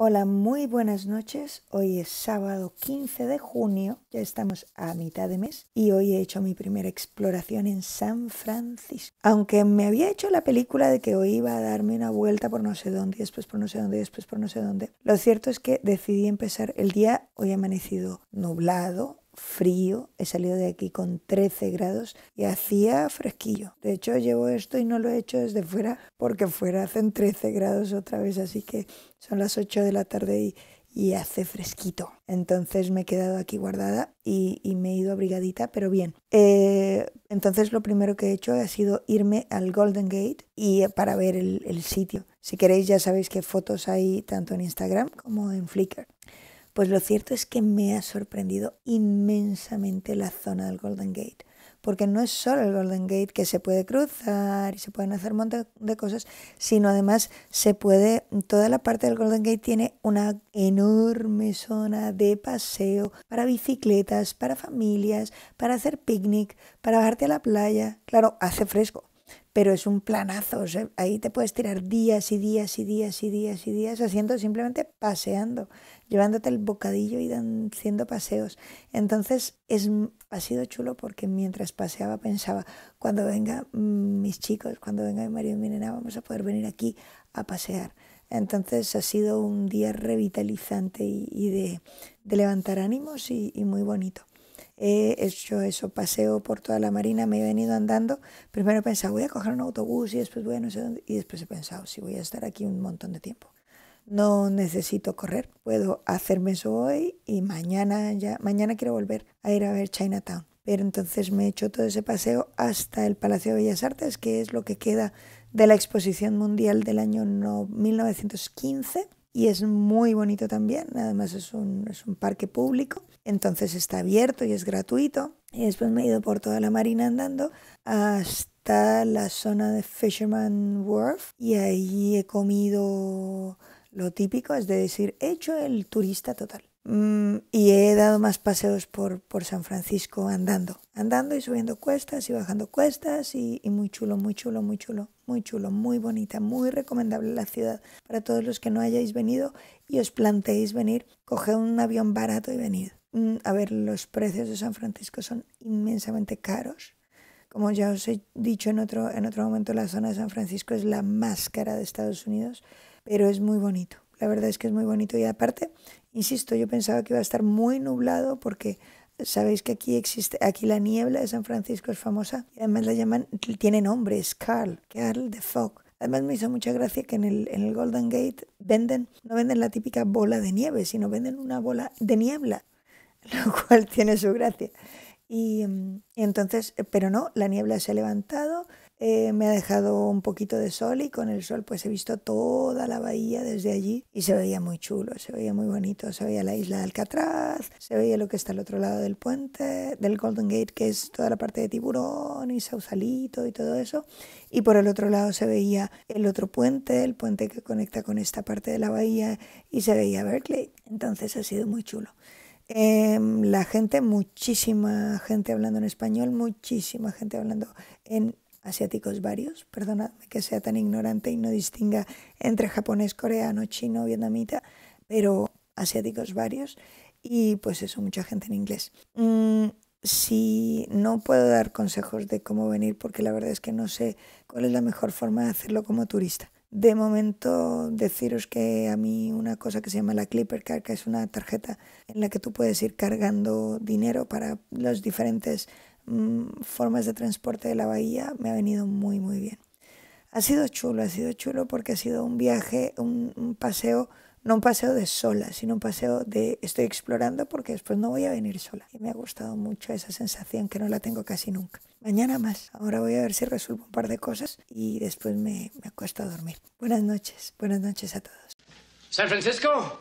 Hola, muy buenas noches. Hoy es sábado 15 de junio, ya estamos a mitad de mes y hoy he hecho mi primera exploración en San Francisco. Aunque me había hecho la película de que hoy iba a darme una vuelta por no sé dónde, después por no sé dónde, después por no sé dónde, lo cierto es que decidí empezar el día, hoy amanecido nublado, frío, he salido de aquí con 13 grados y hacía fresquillo. De hecho, llevo esto y no lo he hecho desde fuera porque fuera hacen 13 grados otra vez, así que son las 8 de la tarde y, hace fresquito. Entonces me he quedado aquí guardada y, me he ido abrigadita, pero bien. Eh, entonces lo primero que he hecho ha sido irme al Golden Gate y eh, para ver el sitio. Si queréis ya sabéis que fotos hay tanto en Instagram como en Flickr. Pues lo cierto es que me ha sorprendido inmensamente la zona del Golden Gate, porque no es solo el Golden Gate que se puede cruzar y se pueden hacer un montón de cosas, sino además se puede, toda la parte del Golden Gate tiene una enorme zona de paseo para bicicletas, para familias, para hacer picnic, para bajarte a la playa. Claro, hace fresco, pero es un planazo. ahí te puedes tirar días y días y días y días y días haciendo simplemente paseando, llevándote el bocadillo y haciendo paseos. Entonces es, ha sido chulo porque mientras paseaba pensaba, cuando venga mm, mis chicos, cuando venga mi marido y mi nena, vamos a poder venir aquí a pasear. Entonces ha sido un día revitalizante y, de, levantar ánimos y muy bonito. He hecho eso, paseo por toda la marina, me he venido andando. Primero he pensado, voy a coger un autobús y después voy a no sé dónde. Y después he pensado, sí, voy a estar aquí un montón de tiempo. No necesito correr, puedo hacerme eso hoy y mañana ya, mañana quiero volver a ir a ver Chinatown. Pero entonces me he hecho todo ese paseo hasta el Palacio de Bellas Artes, que es lo que queda de la exposición mundial del año 1915 y es muy bonito también, además es un, parque público, entonces está abierto y es gratuito. Y después me he ido por toda la marina andando hasta la zona de Fisherman Wharf y ahí he comido lo típico, es decir, he hecho el turista total. Mm, y he dado más paseos por, San Francisco andando, andando y subiendo cuestas y bajando cuestas y, muy chulo, muy chulo, muy chulo, muy chulo, muy bonita, muy recomendable la ciudad para todos los que no hayáis venido y os planteéis venir, coged un avión barato y venid. Mm, a ver, los precios de San Francisco son inmensamente caros. Como ya os he dicho en otro, en otro momento, la zona de San Francisco es la más cara de Estados Unidos, pero es muy bonito la verdad es que es muy bonito y aparte, insisto, yo pensaba que iba a estar muy nublado porque sabéis que aquí existe, aquí la niebla de San Francisco es famosa y además la llaman, tiene nombre, es Carl, Carl de Fog. Además me hizo mucha gracia que en el, en el Golden Gate venden, no venden la típica bola de nieve, sino venden una bola de niebla, lo cual tiene su gracia. Y, mm, entonces, eh, pero no, la niebla se ha levantado, eh, me ha dejado un poquito de sol y con el sol pues he visto toda la bahía de allí y se veía muy chulo, se veía muy bonito, se veía la isla de Alcatraz, se veía lo que está al otro lado del puente, del Golden Gate, que es toda la parte de tiburón y Sausalito y todo eso, y por el otro lado se veía el otro puente, el puente que conecta con esta parte de la bahía y se veía Berkeley, entonces ha sido muy chulo. Em, la gente, muchísima gente hablando en español, muchísima gente hablando en asiáticos varios, perdonadme que sea tan ignorante y no distinga entre japonés, coreano, chino, vietnamita, pero asiáticos varios y pues eso, mucha gente en inglés. Mm, si no puedo dar consejos de cómo venir porque la verdad es que no sé cuál es la mejor forma de hacerlo como turista. De momento deciros que a mí una cosa que se llama la Clipper Card, que es una tarjeta en la que tú puedes ir cargando dinero para los diferentes Mm, formas de transporte de la bahía me ha venido muy, muy bien. Ha sido chulo, ha sido chulo porque ha sido un viaje, un, paseo no un paseo de sola, sino un paseo de estoy explorando porque después no voy a venir sola. Y me ha gustado mucho esa sensación que no la tengo casi nunca. Mañana más. Ahora voy a ver si resuelvo un par de cosas y después me, me acuesto a dormir. Buenas noches, buenas noches a todos. San Francisco.